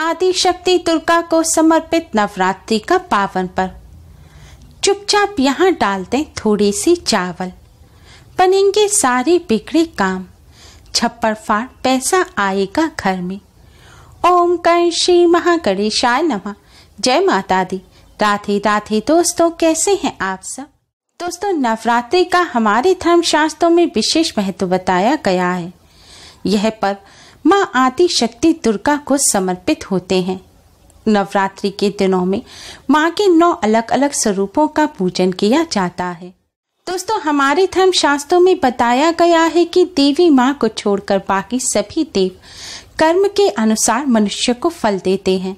आदि शक्ति दुर्गा को समर्पित नवरात्रि का पावन पर्व चुपचाप यहाँ डाल दें थोड़ी सी चावल बनेंगे सारे बिगड़े काम छप्पर फाड़ पैसा आएगा घर में ओम कर श्री महागणेशाय नमः जय माता दी राधे राधे दोस्तों कैसे हैं आप सब दोस्तों नवरात्रि का हमारे धर्म शास्त्रों में विशेष महत्व बताया गया है यह पर्व माँ आदि शक्ति दुर्गा को समर्पित होते हैं नवरात्रि के दिनों में माँ के नौ अलग अलग स्वरूपों का पूजन किया जाता है दोस्तों हमारे धर्म शास्त्रों में बताया गया है कि देवी माँ को छोड़कर बाकी सभी देव कर्म के अनुसार मनुष्य को फल देते हैं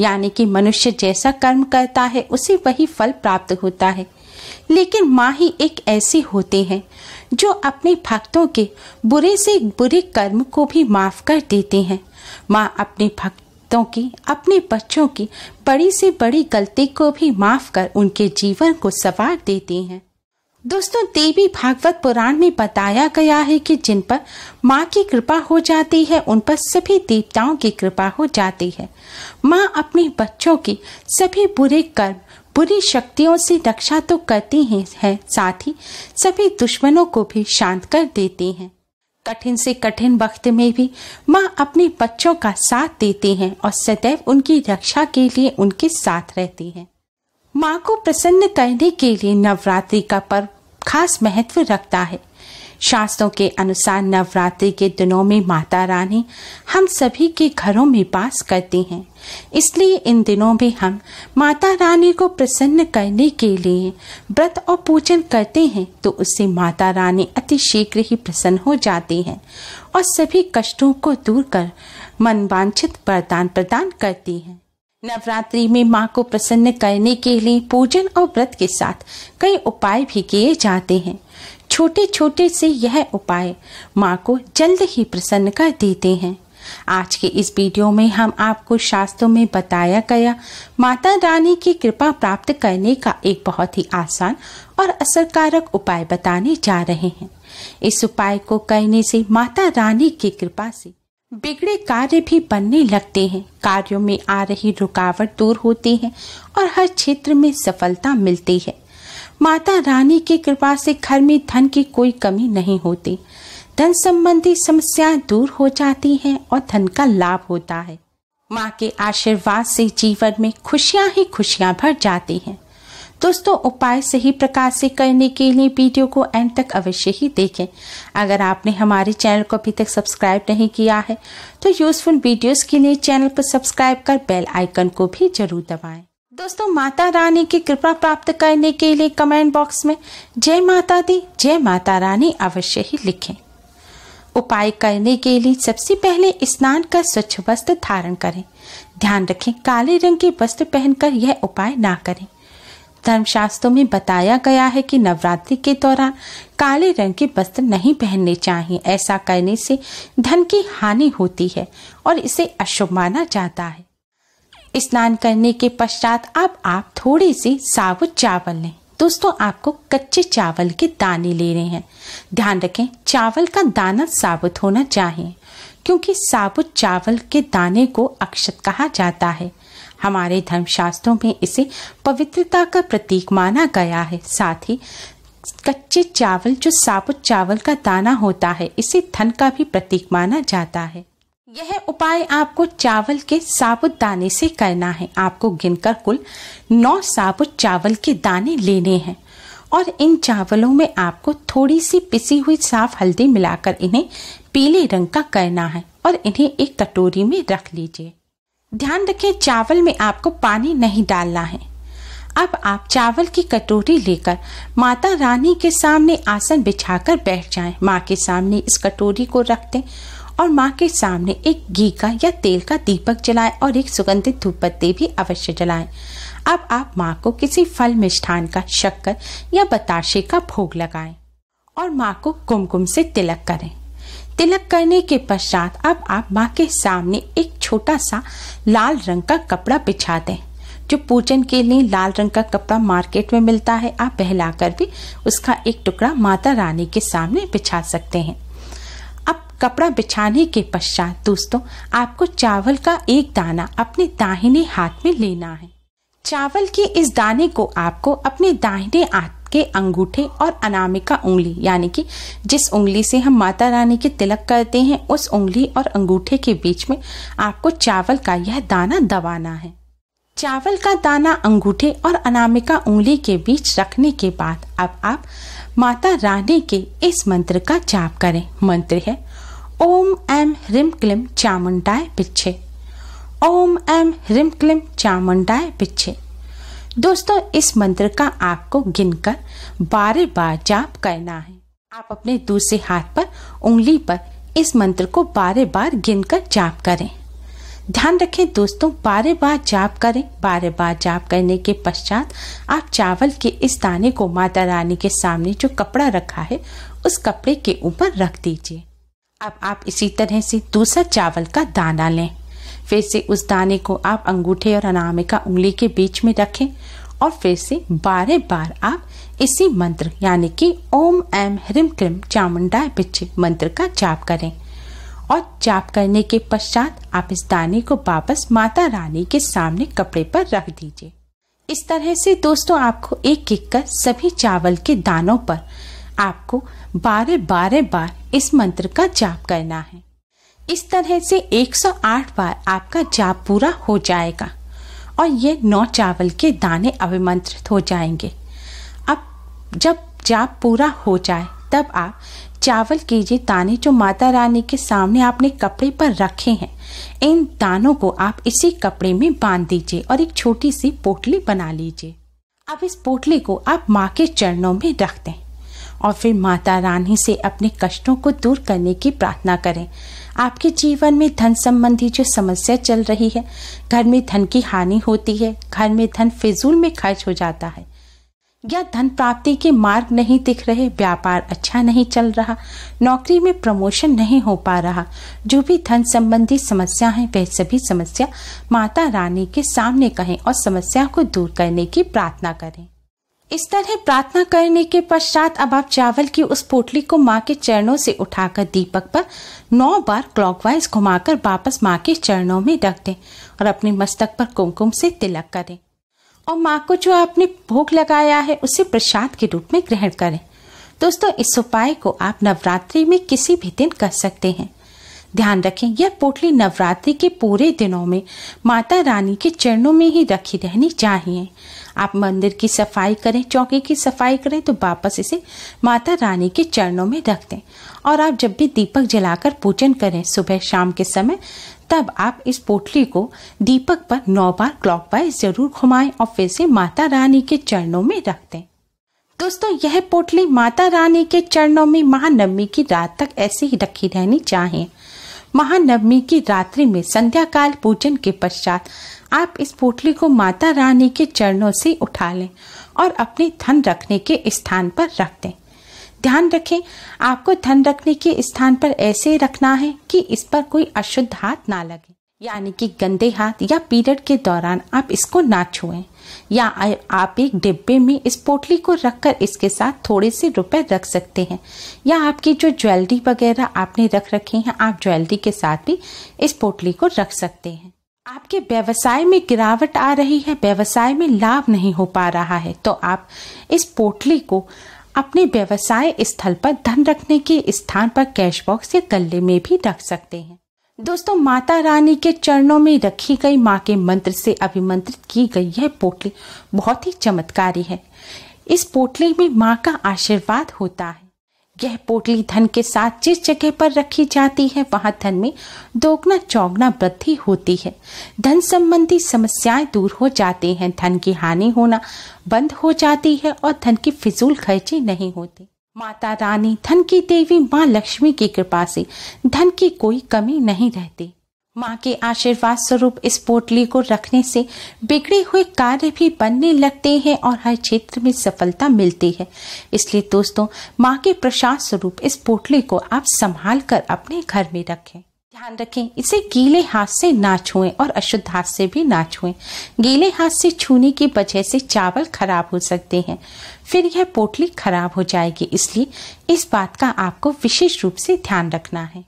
यानी कि मनुष्य जैसा कर्म करता है उसे वही फल प्राप्त होता है लेकिन माँ ही एक ऐसी होती हैं जो अपने भक्तों के बुरे से बुरे कर्म को भी माफ कर देते हैं माँ अपने भक्तों की अपने बच्चों की बड़ी से बड़ी गलती को भी माफ कर उनके जीवन को सवार देती हैं दोस्तों देवी भागवत पुराण में बताया गया है कि जिन पर माँ की कृपा हो जाती है उन पर सभी देवताओं की कृपा हो जाती है माँ अपने बच्चों के सभी बुरे कर्म बुरी शक्तियों से रक्षा तो करती ही है साथ ही सभी दुश्मनों को भी शांत कर देती हैं कठिन से कठिन वक्त में भी माँ अपने बच्चों का साथ देती हैं और सदैव उनकी रक्षा के लिए उनके साथ रहती हैं माँ को प्रसन्न करने के लिए नवरात्रि का पर्व खास महत्व रखता है शास्त्रों के अनुसार नवरात्रि के दिनों में माता रानी हम सभी के घरों में पास करती हैं इसलिए इन दिनों में हम माता रानी को प्रसन्न करने के लिए व्रत और पूजन करते हैं तो उससे माता रानी अति शीघ्र ही प्रसन्न हो जाती है और सभी कष्टों को दूर कर वांछित वरदान प्रदान करती है नवरात्रि में माँ को प्रसन्न करने के लिए पूजन और व्रत के साथ कई उपाय भी किए जाते हैं छोटे छोटे से यह उपाय माँ को जल्द ही प्रसन्न कर देते हैं आज के इस वीडियो में हम आपको शास्त्रों में बताया गया माता रानी की कृपा प्राप्त करने का एक बहुत ही आसान और असरकारक उपाय बताने जा रहे हैं इस उपाय को करने से माता रानी की कृपा से बिगड़े कार्य भी बनने लगते हैं कार्यों में आ रही रुकावट दूर होती है और हर क्षेत्र में सफलता मिलती है माता रानी की कृपा से घर में धन की कोई कमी नहीं होती धन संबंधी समस्याएं दूर हो जाती हैं और धन का लाभ होता है माँ के आशीर्वाद से जीवन में खुशियाँ ही खुशियाँ भर जाती हैं दोस्तों उपाय सही प्रकार से करने के लिए वीडियो को एंड तक अवश्य ही देखें अगर आपने हमारे चैनल को अभी तक सब्सक्राइब नहीं किया है तो यूजफुल वीडियोस के लिए चैनल को सब्सक्राइब कर बेल आइकन को भी जरूर दबाएं। दोस्तों माता रानी की कृपा प्राप्त करने के लिए कमेंट बॉक्स में जय माता दी जय माता रानी अवश्य ही लिखें उपाय करने के लिए सबसे पहले स्नान कर स्वच्छ वस्त्र धारण करें ध्यान रखें काले रंग के वस्त्र पहनकर यह उपाय ना करें धर्मशास्त्रों में बताया गया है कि नवरात्रि के दौरान काले रंग के वस्त्र नहीं पहनने चाहिए ऐसा करने से धन की हानि होती है और इसे अशुभ माना जाता है स्नान करने के पश्चात अब आप थोड़े से साबुत चावल लें दोस्तों आपको कच्चे चावल के दाने लेने हैं ध्यान रखें चावल का दाना साबुत होना चाहिए क्योंकि साबुत चावल के दाने को अक्षत कहा जाता है हमारे धर्मशास्त्रों में इसे पवित्रता का प्रतीक माना गया है साथ ही कच्चे चावल जो साबुत चावल का दाना होता है इसे धन का भी प्रतीक माना जाता है यह उपाय आपको चावल के साबुत दाने से करना है आपको गिनकर कुल नौ साबुत चावल के दाने लेने हैं और इन चावलों में आपको थोड़ी सी पिसी हुई साफ हल्दी मिलाकर इन्हें पीले रंग का करना है और इन्हें एक कटोरी में रख लीजिए ध्यान रखें चावल में आपको पानी नहीं डालना है अब आप चावल की कटोरी लेकर माता रानी के सामने आसन बिछाकर बैठ जाएं। माँ के सामने इस कटोरी को रख दें और माँ के सामने एक घी का या तेल का दीपक जलाएं और एक सुगंधित धूप पत्ते भी अवश्य जलाएं। अब आप माँ को किसी फल मिष्ठान का शक्कर या बताशे का भोग लगाएं और माँ को कुमकुम से तिलक करें तिलक करने के पश्चात अब आप माँ के सामने एक छोटा सा लाल रंग का कपड़ा बिछा दें जो पूजन के लिए लाल रंग का कपड़ा मार्केट में मिलता है आप बहलाकर भी उसका एक टुकड़ा माता रानी के सामने बिछा सकते हैं कपड़ा बिछाने के पश्चात दोस्तों आपको चावल का एक दाना अपने दाहिने हाथ में लेना है चावल के इस दाने को आपको अपने दाहिने हाथ के अंगूठे और अनामिका उंगली यानी कि जिस उंगली से हम माता रानी के तिलक करते हैं उस उंगली और अंगूठे के बीच में आपको चावल का यह दाना दबाना है चावल का दाना अंगूठे और अनामिका उंगली के बीच रखने के बाद अब आप माता रानी के इस मंत्र का जाप करें मंत्र है ओम एम ह्रीम क्लीम चामुंडाय पिछे ओम एम ह्रीम क्लीम चामुंडाय पिछे दोस्तों इस मंत्र का आपको गिनकर बारह बार जाप करना है आप अपने दूसरे हाथ पर उंगली पर इस मंत्र को बारह बार गिनकर जाप करें ध्यान रखें दोस्तों बारह बार जाप करें बारह बार जाप करने के पश्चात आप चावल के इस दाने को माता रानी के सामने जो कपड़ा रखा है उस कपड़े के ऊपर रख दीजिए अब आप इसी तरह से दूसरा चावल का दाना लें फिर से उस दाने को आप अंगूठे और अनामिका उंगली के बीच में रखें और फिर से बारह बार आप इसी मंत्र यानी कि ओम एम ह्रीम क्रिम चामुंडा पिछे मंत्र का जाप करें और जाप करने के पश्चात आप इस दाने को वापस माता रानी के सामने कपड़े पर रख दीजिए इस तरह से दोस्तों आपको एक एक कर सभी चावल के दानों पर आपको बारह बारह बार इस मंत्र का जाप करना है इस तरह से 108 बार आपका जाप पूरा हो जाएगा और ये नौ चावल के दाने अभिमंत्रित हो जाएंगे अब जब जाप पूरा हो जाए तब आप चावल के ये दाने जो माता रानी के सामने आपने कपड़े पर रखे हैं इन दानों को आप इसी कपड़े में बांध दीजिए और एक छोटी सी पोटली बना लीजिए अब इस पोटली को आप माँ के चरणों में रख दें और फिर माता रानी से अपने कष्टों को दूर करने की प्रार्थना करें आपके जीवन में धन संबंधी जो समस्या चल रही है घर में धन की हानि होती है घर में धन फिजूल में खर्च हो जाता है या धन प्राप्ति के मार्ग नहीं दिख रहे व्यापार अच्छा नहीं चल रहा नौकरी में प्रमोशन नहीं हो पा रहा जो भी धन संबंधी समस्या है वह सभी समस्या माता रानी के सामने कहें और समस्या को दूर करने की प्रार्थना करें इस तरह प्रार्थना करने के पश्चात अब आप चावल की उस पोटली को माँ के चरणों से उठाकर दीपक पर नौ बार क्लॉकवाइज घुमाकर वापस माँ के चरणों में रख दें और अपने मस्तक पर कुमकुम से तिलक करें और माँ को जो आपने भोग लगाया है उसे प्रसाद के रूप में ग्रहण करें दोस्तों इस उपाय को आप नवरात्रि में किसी भी दिन कर सकते हैं ध्यान रखें यह पोटली नवरात्रि के पूरे दिनों में माता रानी के चरणों में ही रखी रहनी चाहिए आप मंदिर की सफाई करें चौकी की सफाई करें तो वापस इसे माता रानी के चरणों में रख दें और आप जब भी दीपक जलाकर पूजन करें सुबह शाम के समय तब आप इस पोटली को दीपक पर नौ बार क्लॉक वाइज जरूर घुमाएं और फिर से माता रानी के चरणों में रख दें दोस्तों यह पोटली माता रानी के चरणों में महानवमी की रात तक ऐसे ही रखी रहनी चाहिए महानवमी की रात्रि में संध्या काल पूजन के पश्चात आप इस पोटली को माता रानी के चरणों से उठा लें और अपने धन रखने के स्थान पर रख दें ध्यान रखें आपको धन रखने के स्थान पर ऐसे रखना है कि इस पर कोई अशुद्ध हाथ ना लगे यानी कि गंदे हाथ या पीरियड के दौरान आप इसको ना छुएं या आप एक डिब्बे में इस पोटली को रखकर इसके साथ थोड़े से रुपए रख सकते हैं या आपकी जो ज्वेलरी वगैरह आपने रख रखी है आप ज्वेलरी के साथ भी इस पोटली को रख सकते हैं आपके व्यवसाय में गिरावट आ रही है व्यवसाय में लाभ नहीं हो पा रहा है तो आप इस पोटली को अपने व्यवसाय स्थल पर धन रखने के स्थान पर कैश बॉक्स या गले में भी रख सकते हैं दोस्तों माता रानी के चरणों में रखी गई माँ के मंत्र से अभिमंत्रित की गई यह पोटली बहुत ही चमत्कारी है इस पोटली में माँ का आशीर्वाद होता है यह पोटली धन के साथ जिस जगह पर रखी जाती है वहां धन में दोगुना चौगुना वृद्धि होती है धन संबंधी समस्याएं दूर हो जाती हैं धन की हानि होना बंद हो जाती है और धन की फिजूल खर्ची नहीं होती माता रानी धन की देवी माँ लक्ष्मी की कृपा से धन की कोई कमी नहीं रहती माँ के आशीर्वाद स्वरूप इस पोटली को रखने से बिगड़े हुए कार्य भी बनने लगते हैं और हर क्षेत्र में सफलता मिलती है इसलिए दोस्तों माँ के प्रसाद स्वरूप इस पोटली को आप संभाल कर अपने घर में रखें ध्यान रखें इसे गीले हाथ से ना छुएं और अशुद्ध हाथ से भी ना छुएं। गीले हाथ से छूने की वजह से चावल खराब हो सकते हैं फिर यह पोटली खराब हो जाएगी इसलिए इस बात का आपको विशेष रूप से ध्यान रखना है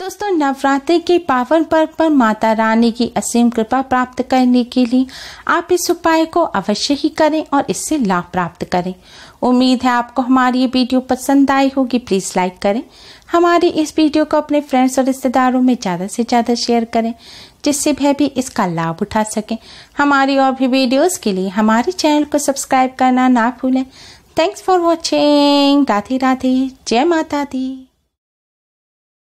दोस्तों नवरात्रि के पावन पर्व पर माता रानी की असीम कृपा प्राप्त करने के लिए आप इस उपाय को अवश्य ही करें और इससे लाभ प्राप्त करें उम्मीद है आपको हमारी ये वीडियो पसंद आई होगी प्लीज़ लाइक करें हमारी इस वीडियो को अपने फ्रेंड्स और रिश्तेदारों में ज़्यादा से ज़्यादा शेयर करें जिससे वह भी इसका लाभ उठा सकें हमारी और भी वीडियोज़ के लिए हमारे चैनल को सब्सक्राइब करना ना भूलें thanks for watching Radhe Radhe जय माता दी